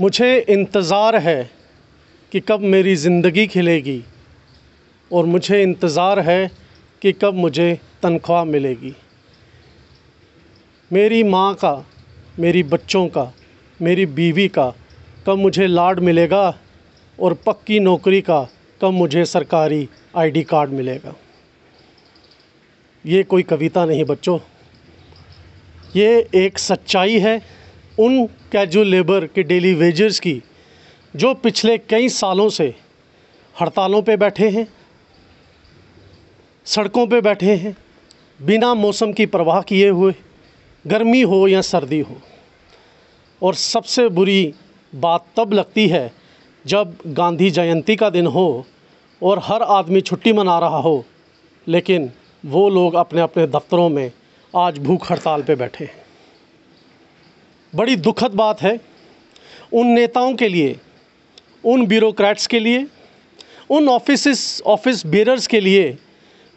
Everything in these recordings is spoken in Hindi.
मुझे इंतज़ार है कि कब मेरी ज़िंदगी खिलेगी और मुझे इंतज़ार है कि कब मुझे तनख्वाह मिलेगी मेरी माँ का मेरी बच्चों का मेरी बीवी का कब मुझे लाड मिलेगा और पक्की नौकरी का कब मुझे सरकारी आईडी कार्ड मिलेगा ये कोई कविता नहीं बच्चों ये एक सच्चाई है उन कैजुअल लेबर के डेली वेजर्स की जो पिछले कई सालों से हड़तालों पे बैठे हैं सड़कों पे बैठे हैं बिना मौसम की परवाह किए हुए गर्मी हो या सर्दी हो और सबसे बुरी बात तब लगती है जब गांधी जयंती का दिन हो और हर आदमी छुट्टी मना रहा हो लेकिन वो लोग अपने अपने दफ्तरों में आज भूख हड़ताल पे बैठे हैं बड़ी दुखद बात है उन नेताओं के लिए उन ब्यूरोक्रेट्स के लिए उन ऑफिस ऑफिस बेरर्स के लिए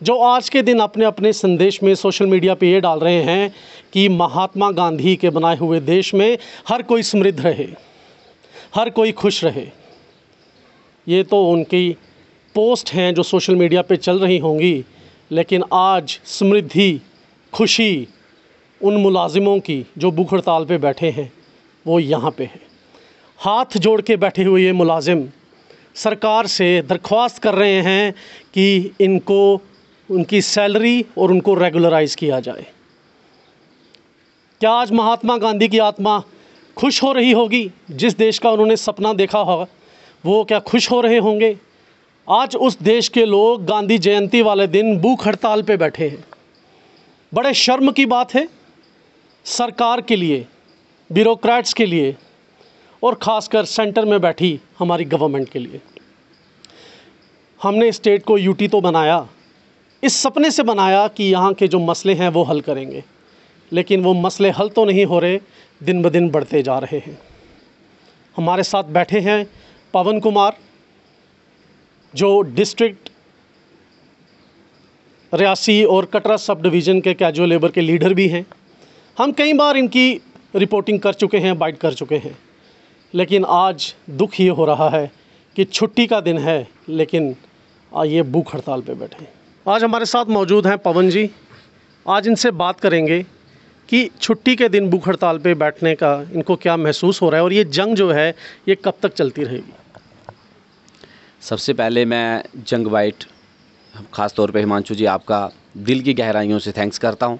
जो आज के दिन अपने अपने संदेश में सोशल मीडिया पे ये डाल रहे हैं कि महात्मा गांधी के बनाए हुए देश में हर कोई समृद्ध रहे हर कोई खुश रहे ये तो उनकी पोस्ट हैं जो सोशल मीडिया पे चल रही होंगी लेकिन आज समृद्धि खुशी उन मुलाजिमों की जो भूख हड़ताल पर बैठे हैं वो यहाँ पर हैं हाथ जोड़ के बैठे हुए ये मुलाजिम सरकार से दरख्वास्त कर रहे हैं कि इनको उनकी सैलरी और उनको रेगुलराइज किया जाए क्या आज महात्मा गांधी की आत्मा खुश हो रही होगी जिस देश का उन्होंने सपना देखा होगा वो क्या खुश हो रहे होंगे आज उस देश के लोग गांधी जयंती वाले दिन भूख हड़ताल पे बैठे हैं बड़े शर्म की बात है सरकार के लिए ब्यूरोक्रेट्स के लिए और ख़ासकर सेंटर में बैठी हमारी गवर्नमेंट के लिए हमने स्टेट को यूटी तो बनाया इस सपने से बनाया कि यहाँ के जो मसले हैं वो हल करेंगे लेकिन वो मसले हल तो नहीं हो रहे दिन ब दिन बढ़ते जा रहे हैं हमारे साथ बैठे हैं पवन कुमार जो डिस्ट्रिक्ट रियासी और कटरा सब डिवीज़न के कैजुअल लेबर के लीडर भी हैं हम कई बार इनकी रिपोर्टिंग कर चुके हैं बाइट कर चुके हैं लेकिन आज दुख ये हो रहा है कि छुट्टी का दिन है लेकिन ये भूख हड़ताल पे बैठे आज हमारे साथ मौजूद हैं पवन जी आज इनसे बात करेंगे कि छुट्टी के दिन भूख हड़ताल पे बैठने का इनको क्या महसूस हो रहा है और ये जंग जो है ये कब तक चलती रहेगी सबसे पहले मैं जंग वाइट ख़ास तौर पे हिमांशु जी आपका दिल की गहराइयों से थैंक्स करता हूँ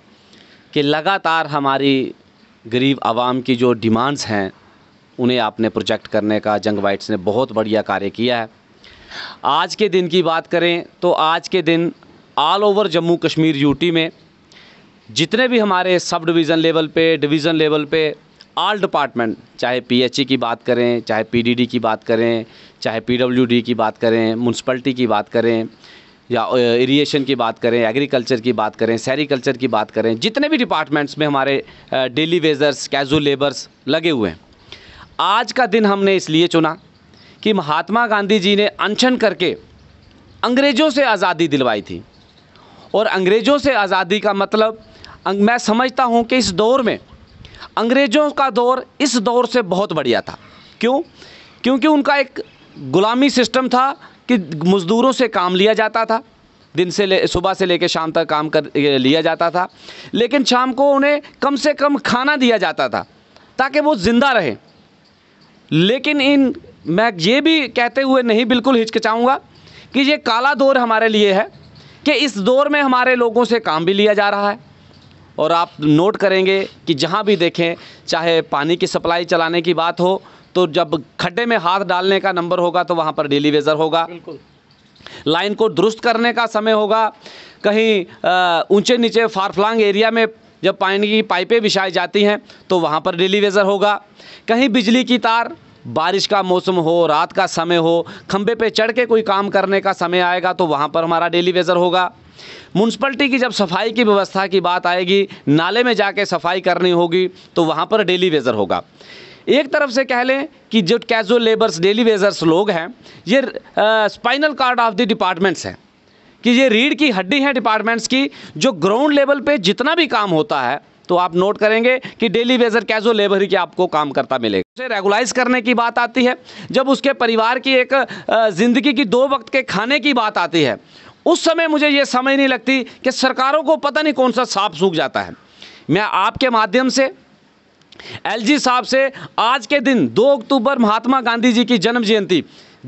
कि लगातार हमारी गरीब आवाम की जो डिमांड्स हैं उन्हें आपने प्रोजेक्ट करने का जंग वाइट्स ने बहुत बढ़िया कार्य किया है आज के दिन की बात करें तो आज के दिन all over Jammu Kashmir UT में जितने भी हमारे सब डिवीज़न लेवल पे डिवीज़न लेवल पे ऑल डिपार्टमेंट चाहे पीएचई की बात करें चाहे पीडीडी की बात करें चाहे पीडब्ल्यूडी की बात करें म्यूनसपल्टी की बात करें या इरीगेशन की बात करें एग्रीकल्चर की बात करें सैरीकल्चर की बात करें जितने भी डिपार्टमेंट्स में हमारे डेली वेजर्स कैजुअल लेबर्स लगे हुए हैं आज का दिन हमने इसलिए चुना कि महात्मा गांधी जी ने अनशन करके अंग्रेज़ों से आज़ादी दिलवाई थी और अंग्रेज़ों से आज़ादी का मतलब अं, मैं समझता हूँ कि इस दौर में अंग्रेज़ों का दौर इस दौर से बहुत बढ़िया था क्यों क्योंकि उनका एक गुलामी सिस्टम था कि मज़दूरों से काम लिया जाता था दिन से ले सुबह से लेकर शाम तक काम कर लिया जाता था लेकिन शाम को उन्हें कम से कम खाना दिया जाता था ताकि वो ज़िंदा रहें लेकिन इन मैं ये भी कहते हुए नहीं बिल्कुल हिचकिचाऊँगा कि ये काला दौर हमारे लिए है कि इस दौर में हमारे लोगों से काम भी लिया जा रहा है और आप नोट करेंगे कि जहाँ भी देखें चाहे पानी की सप्लाई चलाने की बात हो तो जब खड्डे में हाथ डालने का नंबर होगा तो वहाँ पर डेली वेजर होगा बिल्कुल लाइन को दुरुस्त करने का समय होगा कहीं ऊंचे नीचे फारफ्लांग एरिया में जब पानी की पाइपें बिछाई जाती हैं तो वहाँ पर डेली वेजर होगा कहीं बिजली की तार बारिश का मौसम हो रात का समय हो खंबे पे चढ़ के कोई काम करने का समय आएगा तो वहाँ पर हमारा डेली वेजर होगा म्यूनसिपलिटी की जब सफाई की व्यवस्था की बात आएगी नाले में जाके सफाई करनी होगी तो वहाँ पर डेली वेजर होगा एक तरफ से कह लें कि जो कैजुअल लेबर्स डेली वेजर्स लोग हैं ये spinal cord of the departments हैं कि ये रीढ़ की हड्डी है डिपार्टमेंट्स की जो ग्राउंड लेवल पे जितना भी काम होता है तो आप नोट करेंगे कि डेली वेजर कैजुअल लेबर ही आपको काम करता मिलेगा उसे रेगुलाइज करने की बात आती है जब उसके परिवार की एक ज़िंदगी की दो वक्त के खाने की बात आती है उस समय मुझे ये समझ नहीं लगती कि सरकारों को पता नहीं कौन सा सांप सूख जाता है मैं आपके माध्यम से एलजी साहब से आज के दिन 2 अक्टूबर महात्मा गांधी जी की जन्म जयंती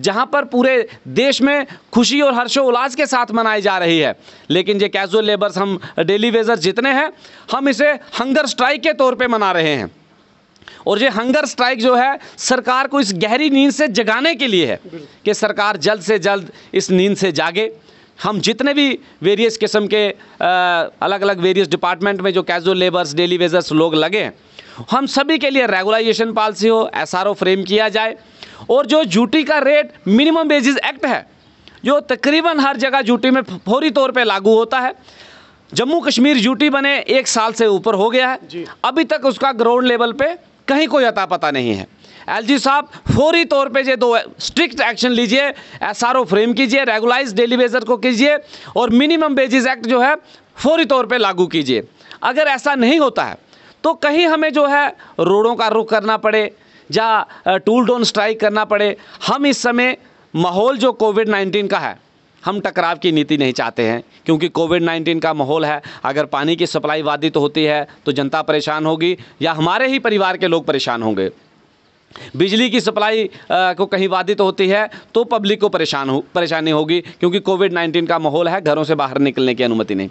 जहां पर पूरे देश में खुशी और हर्षोल्लास के साथ मनाई जा रही है लेकिन ये कैजुअल लेबर्स हम डेली वेजर जितने हैं हम इसे हंगर स्ट्राइक के तौर पे मना रहे हैं और ये हंगर स्ट्राइक जो है सरकार को इस गहरी नींद से जगाने के लिए है कि सरकार जल्द से जल्द इस नींद से जागे हम जितने भी वेरियस किस्म के आ, अलग अलग वेरियस डिपार्टमेंट में जो कैजुअल लेबर्स डेली वेजर्स लोग लगे हैं हम सभी के लिए रेगुलाइजेशन पॉलिसी हो एसआरओ फ्रेम किया जाए और जो जूटी का रेट मिनिमम बेजिस एक्ट है जो तकरीबन हर जगह जूटी में फौरी तौर पे लागू होता है जम्मू कश्मीर जूटी बने एक साल से ऊपर हो गया है अभी तक उसका ग्राउंड लेवल पे कहीं कोई अता पता नहीं है जी साहब फौरी तौर पे ये दो स्ट्रिक्ट एक्शन लीजिए एसआरओ फ्रेम कीजिए रेगुलाइज डेली वेजर को कीजिए और मिनिमम बेजिस एक्ट जो है फौरी तौर पे लागू कीजिए अगर ऐसा नहीं होता है तो कहीं हमें जो है रोडों का रुख करना पड़े या टूल डोन स्ट्राइक करना पड़े हम इस समय माहौल जो कोविड नाइन्टीन का है हम टकराव की नीति नहीं चाहते हैं क्योंकि कोविड नाइन्टीन का माहौल है अगर पानी की सप्लाई बाधित तो होती है तो जनता परेशान होगी या हमारे ही परिवार के लोग परेशान होंगे बिजली की सप्लाई को कहीं बाधित तो होती है तो पब्लिक को परेशान हो परेशानी होगी क्योंकि कोविड नाइन्टीन का माहौल है घरों से बाहर निकलने की अनुमति नहीं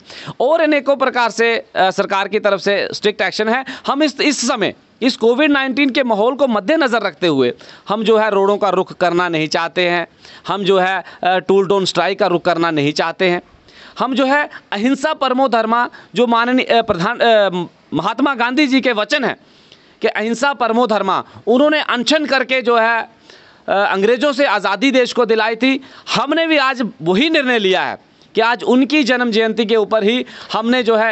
और अनेकों प्रकार से सरकार की तरफ से स्ट्रिक्ट एक्शन है हम इस इस समय इस कोविड नाइन्टीन के माहौल को मद्देनज़र रखते हुए हम जो है रोडों का रुख करना नहीं चाहते हैं हम जो है टूल डोन स्ट्राइक का रुख करना नहीं चाहते हैं हम जो है अहिंसा परमो धर्मा जो माननीय प्रधान महात्मा गांधी जी के वचन हैं कि अहिंसा परमो धर्मा उन्होंने अनशन करके जो है अंग्रेज़ों से आज़ादी देश को दिलाई थी हमने भी आज वही निर्णय लिया है कि आज उनकी जन्म जयंती के ऊपर ही हमने जो है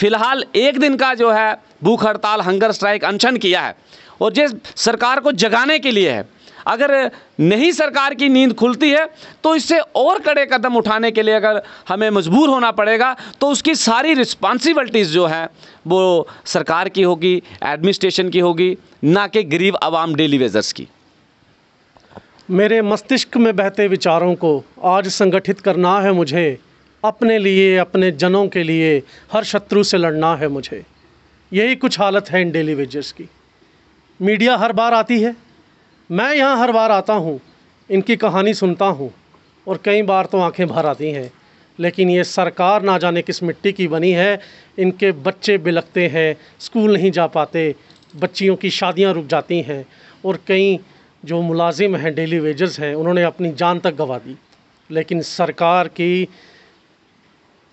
फिलहाल एक दिन का जो है भूख हड़ताल हंगर स्ट्राइक अनशन किया है और जिस सरकार को जगाने के लिए है अगर नहीं सरकार की नींद खुलती है तो इससे और कड़े कदम उठाने के लिए अगर हमें मजबूर होना पड़ेगा तो उसकी सारी रिस्पांसिबिलिटीज़ जो हैं वो सरकार की होगी एडमिनिस्ट्रेशन की होगी ना कि गरीब आवाम डेली वेजर्स की मेरे मस्तिष्क में बहते विचारों को आज संगठित करना है मुझे अपने लिए अपने जनों के लिए हर शत्रु से लड़ना है मुझे यही कुछ हालत है इन डेली वेजर्स की मीडिया हर बार आती है मैं यहाँ हर बार आता हूँ इनकी कहानी सुनता हूँ और कई बार तो आंखें भर आती हैं लेकिन ये सरकार ना जाने किस मिट्टी की बनी है इनके बच्चे बिलखते हैं स्कूल नहीं जा पाते बच्चियों की शादियाँ रुक जाती हैं और कई जो मुलाजिम हैं डेली वेजर्स हैं उन्होंने अपनी जान तक गंवा दी लेकिन सरकार की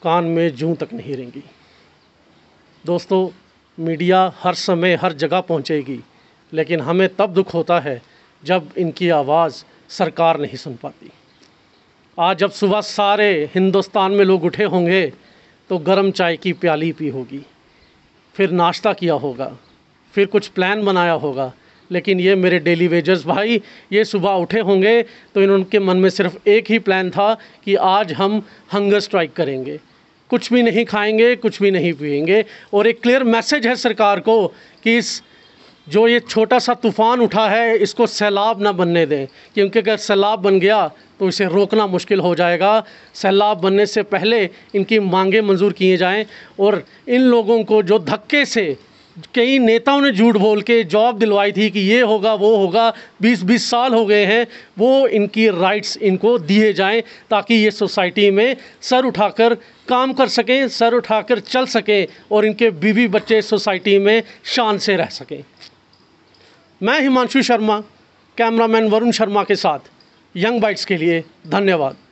कान में जूं तक नहीं रहेंगी दोस्तों मीडिया हर समय हर जगह पहुंचेगी लेकिन हमें तब दुख होता है जब इनकी आवाज़ सरकार नहीं सुन पाती आज जब सुबह सारे हिंदुस्तान में लोग उठे होंगे तो गर्म चाय की प्याली पी होगी फिर नाश्ता किया होगा फिर कुछ प्लान बनाया होगा लेकिन ये मेरे डेली वेजर्स भाई ये सुबह उठे होंगे तो इन उनके मन में सिर्फ एक ही प्लान था कि आज हम हंगर स्ट्राइक करेंगे कुछ भी नहीं खाएंगे कुछ भी नहीं पिएंगे और एक क्लियर मैसेज है सरकार को कि इस जो ये छोटा सा तूफ़ान उठा है इसको सैलाब ना बनने दें क्योंकि अगर सैलाब बन गया तो इसे रोकना मुश्किल हो जाएगा सैलाब बनने से पहले इनकी मांगें मंजूर किए जाएं और इन लोगों को जो धक्के से कई नेताओं ने झूठ बोल के जॉब दिलवाई थी कि ये होगा वो होगा 20-20 साल हो गए हैं वो इनकी राइट्स इनको दिए जाएं ताकि ये सोसाइटी में सर उठाकर काम कर सकें सर उठाकर चल सकें और इनके बीवी बच्चे सोसाइटी में शान से रह सकें मैं हिमांशु शर्मा कैमरामैन वरुण शर्मा के साथ यंग बाइट्स के लिए धन्यवाद